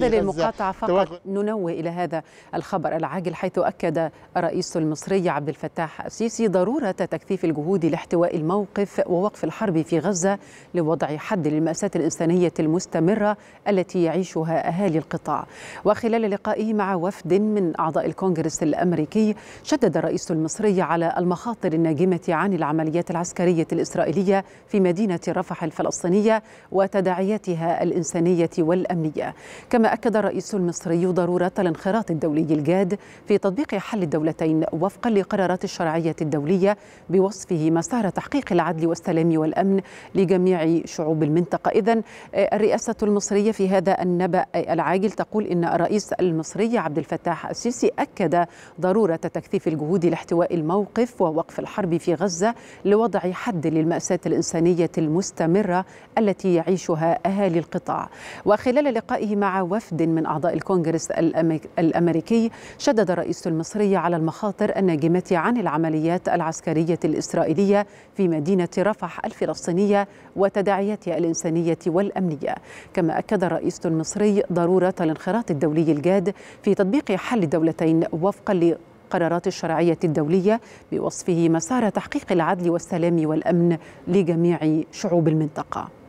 بعد للمقاطعة فقط ننوه إلى هذا الخبر العاجل حيث أكد الرئيس المصري عبد الفتاح السيسي ضرورة تكثيف الجهود لاحتواء الموقف ووقف الحرب في غزة لوضع حد للمأساة الإنسانية المستمرة التي يعيشها أهالي القطاع وخلال لقائه مع وفد من أعضاء الكونغرس الأمريكي شدد الرئيس المصري على المخاطر الناجمة عن العمليات العسكرية الإسرائيلية في مدينة رفح الفلسطينية وتداعياتها الإنسانية والأمنية كما أكد الرئيس المصري ضرورة الانخراط الدولي الجاد في تطبيق حل الدولتين وفقا لقرارات الشرعية الدولية بوصفه مسار تحقيق العدل والسلام والأمن لجميع شعوب المنطقة إذا الرئاسة المصرية في هذا النبأ العاجل تقول إن الرئيس المصري عبد الفتاح السيسي أكد ضرورة تكثيف الجهود لاحتواء الموقف ووقف الحرب في غزة لوضع حد للمأساة الإنسانية المستمرة التي يعيشها أهالي القطاع وخلال لقائه مع وفد من أعضاء الكونغرس الأمريكي شدد الرئيس المصري على المخاطر الناجمة عن العمليات العسكرية الإسرائيلية في مدينة رفح الفلسطينية وتداعياتها الإنسانية والأمنية كما أكد الرئيس المصري ضرورة الانخراط الدولي الجاد في تطبيق حل الدولتين وفقا لقرارات الشرعية الدولية بوصفه مسار تحقيق العدل والسلام والأمن لجميع شعوب المنطقة